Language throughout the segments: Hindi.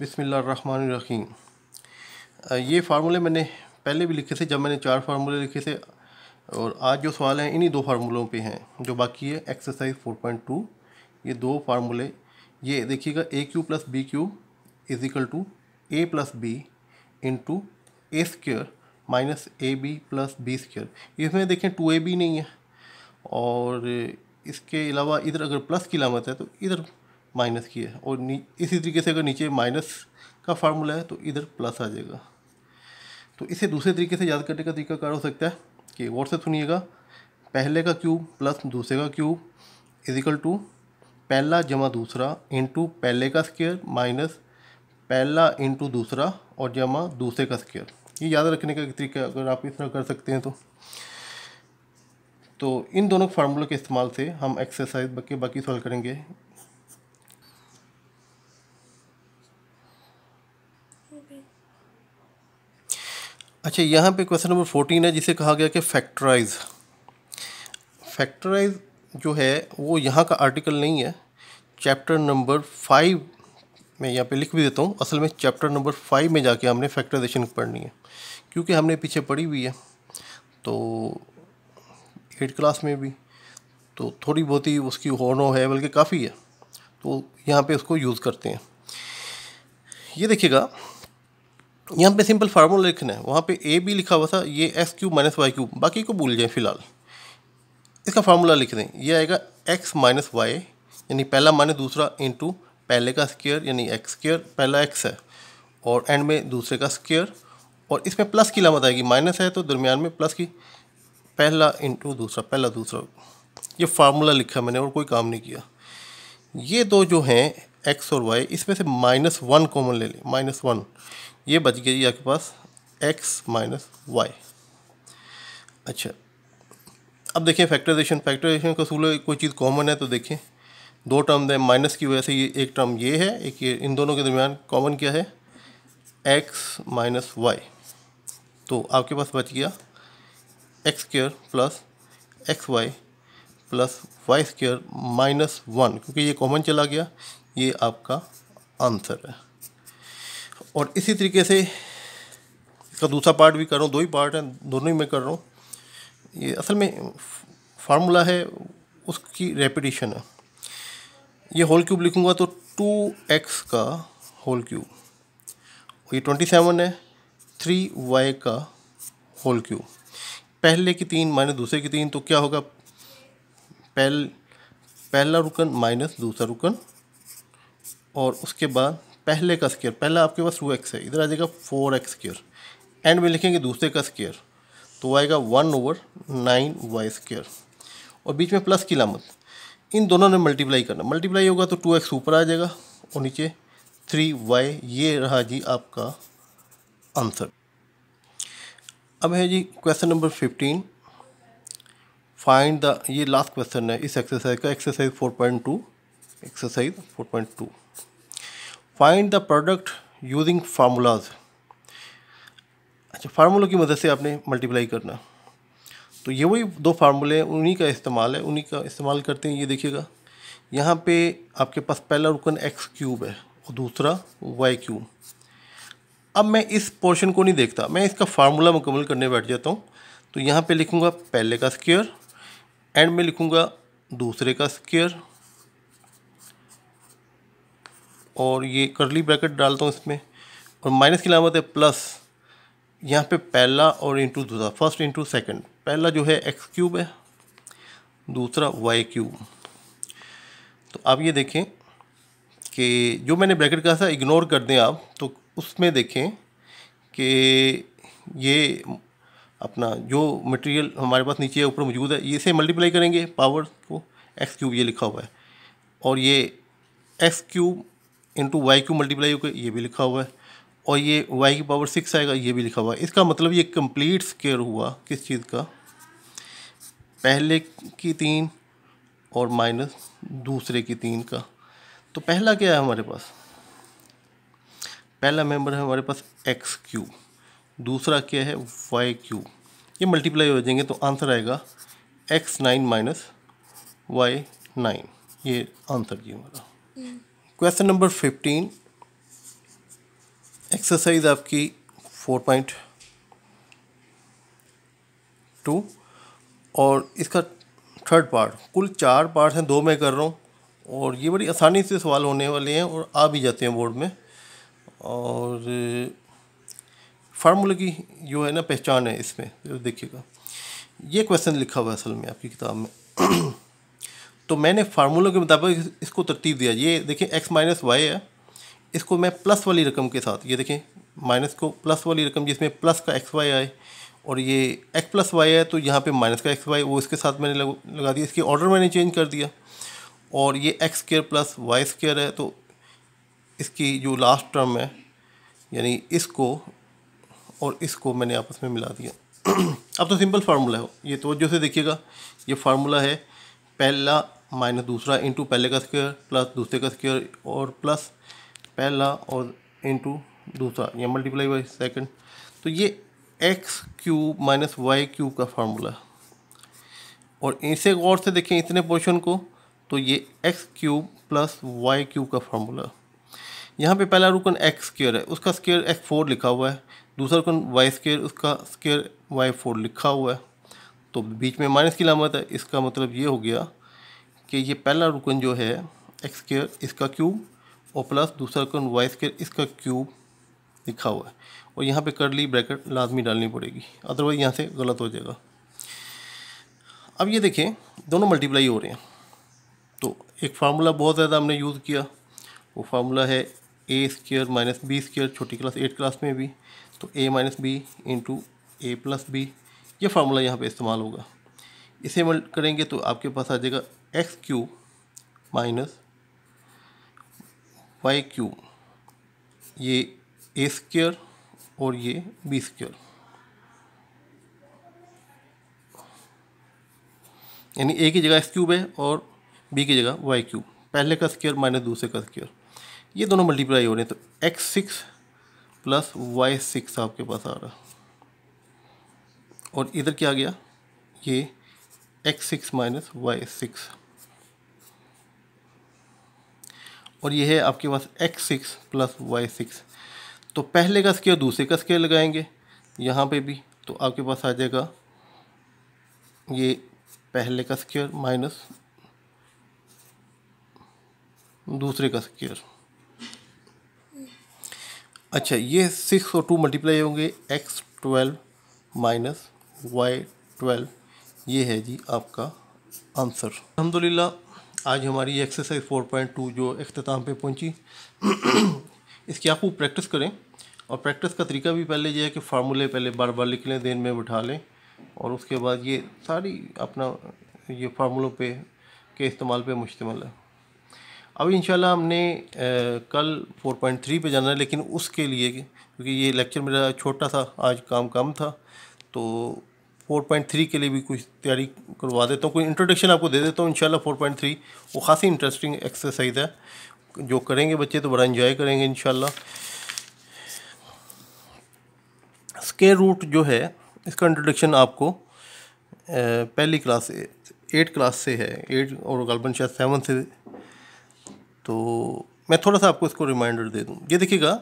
बिसमीम ये फार्मूले मैंने पहले भी लिखे थे जब मैंने चार फार्मूले लिखे थे और आज जो सवाल हैं इन्हीं दो फार्मूलों पे हैं जो बाकी है एक्सरसाइज 4.2 ये दो फार्मूले ये देखिएगा A cube plus B cube is equal to A plus B into A square minus A B plus B square इसमें देखें टू ए बी नहीं है और इसके अलावा इधर अगर प्लस की लामत है तो इधर माइनस की है और इसी तरीके से अगर नीचे माइनस का फार्मूला है तो इधर प्लस आ जाएगा तो इसे दूसरे तरीके से याद करने का तरीका कार हो सकता है कि गौर से सुनिएगा पहले का क्यूब प्लस दूसरे का क्यूब इजिकल टू पहला जमा दूसरा इंटू पहले का स्केयर माइनस पहला इंटू दूसरा और जमा दूसरे का स्केयर ये याद रखने का तरीका अगर आप इस तरह कर सकते हैं तो तो इन दोनों फार्मूलों के इस्तेमाल से हम एक्सरसाइज बाकी बाकी सॉल्व करेंगे अच्छा यहाँ पे क्वेश्चन नंबर फोर्टीन है जिसे कहा गया कि फैक्टराइज फैक्टराइज जो है वो यहाँ का आर्टिकल नहीं है चैप्टर नंबर फाइव मैं यहाँ पे लिख भी देता हूँ असल में चैप्टर नंबर फाइव में जाके हमने फैक्टराइजेशन पढ़नी है क्योंकि हमने पीछे पढ़ी हुई है तो एट क्लास में भी तो थोड़ी बहुत ही उसकी होनो है बल्कि काफ़ी है तो यहाँ पे उसको यूज़ करते हैं ये देखिएगा यहाँ पे सिंपल फार्मूला लिखना है वहाँ पे ए भी लिखा हुआ था ये X cube minus Y cube बाकी को भूल जाए फिलहाल इसका फार्मूला लिख दें ये आएगा एक्स माइनस वाई यानी पहला माइनस दूसरा इंटू पहले का स्केयर यानी एक्स स्केयर पहला एक्स है और एंड में दूसरे का स्केयर और इसमें प्लस की लामत आएगी माइनस है तो दरमियान में प्लस की पहला इंटू दूसरा पहला दूसरा ये फार्मूला लिखा मैंने और कोई काम नहीं किया ये दो जो हैं एक्स और वाई इसमें से माइनस वन कॉमन ले लें माइनस वन ये बच गया जी आपके पास एक्स माइनस वाई अच्छा अब देखिए फैक्टराइजेशन फैक्टराइजेशन का सूल कोई चीज़ कॉमन है तो देखें दो टर्म दें माइनस की वजह से ये एक टर्म ये है एक ये इन दोनों के दरमियान कॉमन क्या है एक्स माइनस वाई तो आपके पास बच गया X square plus X Y plus Y square minus one क्योंकि ये कॉमन चला गया ये आपका आंसर है और इसी तरीके से इसका दूसरा पार्ट भी कर रहा हूँ दो ही पार्ट हैं दोनों ही मैं कर रहा हूँ ये असल में फार्मूला है उसकी रेपिटेशन है ये होल क्यूब लिखूँगा तो टू एक्स का होल क्यूब ये ट्वेंटी सेवन है थ्री वाई का होल क्यूब पहले की तीन माइनस दूसरे की तीन तो क्या होगा पहल पहला रुकन माइनस दूसरा रुकन और उसके बाद पहले का स्केयर पहला आपके पास टू एक्स है इधर आ जाएगा फोर एक्स स्केयर एंड में लिखेंगे दूसरे का स्केयर तो आएगा one over nine Y square और बीच में प्लस की लामत इन दोनों ने मल्टीप्लाई करना मल्टीप्लाई होगा तो टू एक्स ऊपर आ जाएगा और नीचे थ्री वाई ये रहा जी आपका आंसर अब है जी question number fifteen find the ये लास्ट क्वेश्चन है इस एक्सरसाइज का exercise four point two exercise four point two find the product using formulas अच्छा फार्मूलों की मदद से आपने मल्टीप्लाई करना तो ये वही दो फार्मूले हैं उन्हीं का इस्तेमाल है उन्हीं का इस्तेमाल करते हैं ये देखिएगा यहाँ पे आपके पास पहला रुकन एक्स क्यूब है और दूसरा वाई क्यूब अब मैं इस पोर्शन को नहीं देखता मैं इसका फार्मूला मुकम्मल करने बैठ जाता हूँ तो यहाँ पे लिखूँगा पहले का स्केयर एंड में लिखूँगा दूसरे का स्केयर और ये करली ब्रैकेट डालता हूँ इसमें और माइनस की लामत है प्लस यहाँ पे पहला और इंटू दूसरा फर्स्ट इंटू सेकेंड पहला जो है एक्स क्यूब है दूसरा वाई क्यूब तो आप ये देखें कि जो मैंने ब्रैकेट कहा था इग्नोर कर दें आप तो उसमें देखें कि ये अपना जो मटेरियल हमारे पास नीचे ऊपर मौजूद है इसे मल्टीप्लाई करेंगे पावर को एक्स क्यूब ये लिखा हुआ है और ये X cube into Y cube multiply होकर ये भी लिखा हुआ है और ये वाई की पावर सिक्स आएगा ये भी लिखा हुआ है इसका मतलब ये कंप्लीट स्केयर हुआ किस चीज़ का पहले की तीन और माइनस दूसरे की तीन का तो पहला क्या है हमारे पास पहला मेंबर है हमारे पास एक्स क्यू दूसरा क्या है वाई क्यू ये मल्टीप्लाई हो जाएंगे तो आंसर आएगा X nine minus Y nine ये आंसर जी हमारा क्वेश्चन नंबर फिफ्टीन एक्सरसाइज आपकी फोर पॉइंट टू और इसका थर्ड पार्ट कुल चार पार्ट हैं दो मैं कर रहा हूँ और ये बड़ी आसानी से सवाल होने वाले हैं और आ भी जाते हैं बोर्ड में और फार्मूले की जो है ना पहचान है इसमें देखिएगा ये क्वेश्चन लिखा हुआ है असल में आपकी किताब में तो मैंने फार्मूला के मुताबिक इसको तरतीब दिया ये देखें एक्स माइनस वाई है इसको मैं प्लस वाली रकम के साथ ये देखें माइनस को प्लस वाली रकम जिसमें प्लस का एक्स वाई आए और ये एक्स प्लस वाई है तो यहाँ पे माइनस का एक्स वाई वो इसके साथ मैंने लगा दिया इसकी ऑर्डर मैंने चेंज कर दिया और ये X square plus Y square है तो इसकी जो लास्ट टर्म है यानी इसको और इसको मैंने आपस में मिला दिया अब तो सिंपल फार्मूला है ये तो जो से देखिएगा ये फार्मूला है पहला माइनस दूसरा इंटू पहले का स्क्वेयर प्लस दूसरे का स्क्वेयर और प्लस पहला और इंटू दूसरा या मल्टीप्लाई बाई सेकेंड तो ये X cube minus Y cube का फार्मूला और इसे गौर से देखें इतने पोर्शन को तो ये X cube plus Y cube का फार्मूला यहाँ पे पहला रुकन एक्स स्केयर है उसका स्केयर एक्स फोर लिखा हुआ है दूसरा रुकन वाई स्केयर उसका स्केयर वाई फोर लिखा हुआ है तो बीच में माइनस की लामत है इसका मतलब ये हो गया कि ये पहला रुकन जो है एक्स स्केयर इसका क्यूब और प्लस दूसरा रुकन वाई स्केयर इसका क्यूब लिखा हुआ है और यहाँ पे करली ब्रैकेट लाजमी डालनी पड़ेगी अदरवाइज यहाँ से गलत हो जाएगा अब ये देखें दोनों मल्टीप्लाई हो रहे हैं तो एक फार्मूला बहुत ज़्यादा हमने यूज़ किया वो फार्मूला है A square minus B square छोटी क्लास एट क्लास में भी तो A minus B into A plus B ये फार्मूला यहाँ पे इस्तेमाल होगा इसे मल करेंगे तो आपके पास आ जाएगा X cube minus Y cube ये ए स्क्र और ये बी स्क्र यानी ए की जगह एक्स क्यूब है और बी की जगह वाई क्यूब पहले का स्क्यर माइनस दूसरे का स्क्यर ये दोनों मल्टीप्लाई हो रहे हैं तो X six plus Y six आपके पास आ रहा है और इधर क्या आ गया ये X six minus Y six और ये है आपके पास X six plus Y six तो पहले का स्केयर दूसरे का स्केयर लगाएंगे यहाँ पे भी तो आपके पास आ जाएगा ये पहले का स्केयर माइनस दूसरे का स्केयर अच्छा ये सिक्स और टू मल्टीप्लाई होंगे X twelve minus Y twelve ये है जी आपका आंसर अलहमदिल्ला आज हमारी एक्सरसाइज फोर पॉइंट टू जो अख्ताम पे पहुंची इसकी आप खूब प्रैक्टिस करें और प्रैक्टिस का तरीका भी पहले ये है कि फार्मूले पहले बार बार लिख लें दिन में बिठा लें और उसके बाद ये सारी अपना ये फार्मूलों पे के इस्तेमाल पे मुश्तमल है अब इन हमने ए, कल 4.3 पे जाना है लेकिन उसके लिए क्योंकि ये लेक्चर मेरा छोटा था आज काम कम था तो 4.3 के लिए भी कुछ तैयारी करवा देता हूँ कोई इंट्रोडक्शन आपको दे देता हूँ इंशाल्लाह 4.3 वो खासी इंटरेस्टिंग एक्सरसाइज है जो करेंगे बच्चे तो बड़ा इन्जॉय करेंगे इंशाल्लाह स्केयर रूट जो है इसका इंट्रोडक्शन आपको पहली क्लास एट क्लास से है एट और गलबन शायद सेवन से तो मैं थोड़ा सा आपको इसको रिमाइंडर दे दूँ ये देखिएगा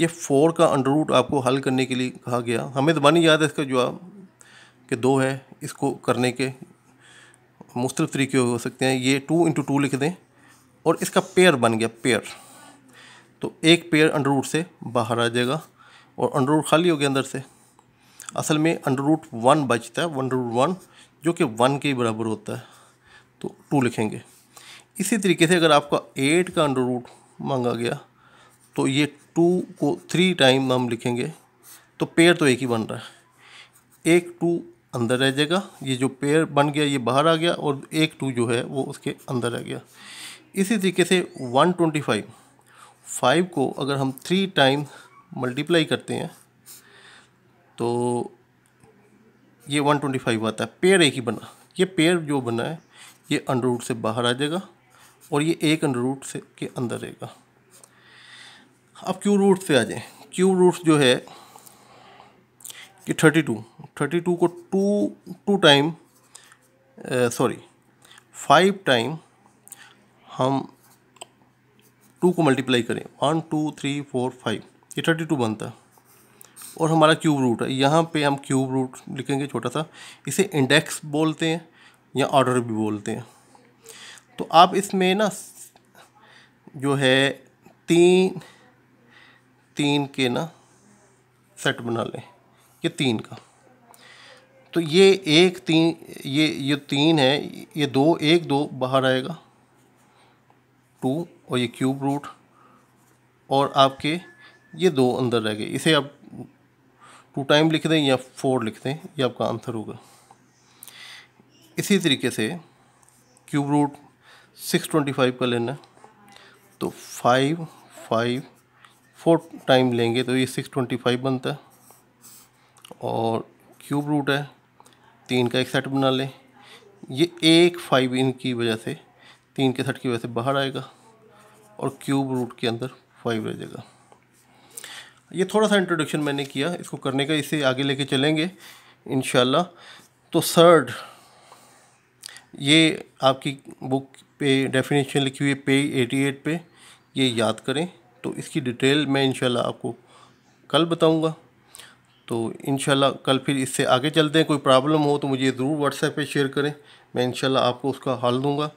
ये फोर का अंडर रूट आपको हल करने के लिए कहा गया हमें ज़बानी तो याद है इसका जवाब के दो है इसको करने के मुख्तलिफ तरीके हो सकते हैं ये टू इंटू टू लिख दें और इसका पेयर बन गया पेयर तो एक पेयर अंडर रूट से बाहर आ जाएगा और अंडर रूट खाली हो गया अंदर से असल में अंडर रूट वन बचता है अंडर रूट वन जो कि वन के बराबर होता है तो टू लिखेंगे इसी तरीके से अगर आपका एट का अंडर रूट मांगा गया तो ये टू को थ्री टाइम हम लिखेंगे तो पेयर तो एक ही बन रहा है एक टू अंदर रह जाएगा ये जो पेयर बन गया ये बाहर आ गया और एक टू जो है वो उसके अंदर रह गया इसी तरीके से वन ट्वेंटी फाइव फाइव को अगर हम थ्री टाइम मल्टीप्लाई करते हैं तो ये वन ट्वेंटी फाइव आता है पेयर एक ही बना ये पेयर जो बना है ये अंडर रूट से बाहर आ जाएगा और ये एक अंडर रूट से के अंदर रहेगा अब क्यू रूट से आ जाएँ क्यू रूट जो है कि थर्टी टू थर्टी टू को two two time sorry five time हम टू को मल्टीप्लाई करें one two three four five ये थर्टी टू बनता है और हमारा क्यूब रूट है यहाँ पे हम क्यूब रूट लिखेंगे छोटा सा इसे इंडेक्स बोलते हैं या ऑर्डर भी बोलते हैं तो आप इसमें ना जो है तीन तीन के ना सेट बना लें ये तीन का तो ये एक तीन ये ये तीन है ये दो एक दो बाहर आएगा टू और ये क्यूब रूट और आपके ये दो अंदर रह गए इसे आप टू टाइम लिख दें या फोर लिख दें ये आपका आंसर होगा इसी तरीके से cube root six twenty five का लेना तो फाइव फाइव फोर टाइम लेंगे तो ये सिक्स ट्वेंटी फाइव बनता है और क्यूब रूट है तीन का एक सेट बना लें ये एक फाइव इनकी वजह से तीन के सेट की वजह से बाहर आएगा और क्यूब रूट के अंदर फाइव रह जाएगा ये थोड़ा सा इंट्रोडक्शन मैंने किया इसको करने का इसे आगे लेके चलेंगे इन तो सर्ड ये आपकी बुक पे डेफिनेशन लिखी हुई है पेज एटी एट पे ये याद करें तो इसकी डिटेल मैं इन आपको कल बताऊँगा तो इन कल फिर इससे आगे चलते हैं कोई प्रॉब्लम हो तो मुझे ज़रूर व्हाट्सएप पे शेयर करें मैं इनशाला आपको उसका हल दूँगा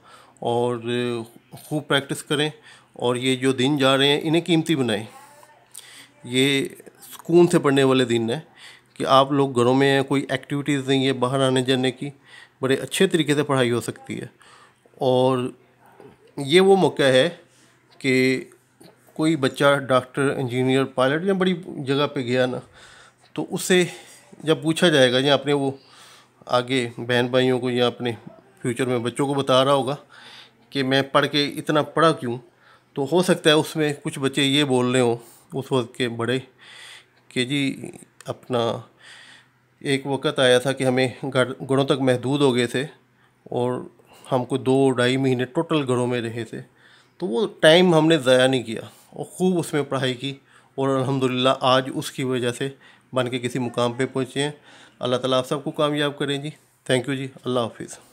और खूब प्रैक्टिस करें और ये जो दिन जा रहे हैं इन्हें कीमती बनाएं ये सुकून से पढ़ने वाले दिन हैं कि आप लोग घरों में हैं कोई एक्टिविटीज़ नहीं है बाहर आने जाने की बड़े अच्छे तरीके से पढ़ाई हो सकती है और ये वो मौका है कि कोई बच्चा डॉक्टर इंजीनियर पायलट या बड़ी जगह पर गया ना तो उससे जब पूछा जाएगा या अपने वो आगे बहन भाइयों को या अपने फ्यूचर में बच्चों को बता रहा होगा कि मैं पढ़ के इतना पढ़ा क्यों तो हो सकता है उसमें कुछ बच्चे ये बोल रहे हों उस वक्त के बड़े कि जी अपना एक वक्त आया था कि हमें घर घरों तक महदूद हो गए थे और हमको दो ढाई महीने टोटल घरों में रहे थे तो वो टाइम हमने ज़ाया नहीं किया और ख़ूब उसमें पढ़ाई की और अल्हम्दुलिल्लाह आज उसकी वजह से बन के किसी मुकाम पर पहुँचे हैं अल्लाह ताली आप सबको कामयाब करें जी थैंक यू जी अल्लाह हाफिज़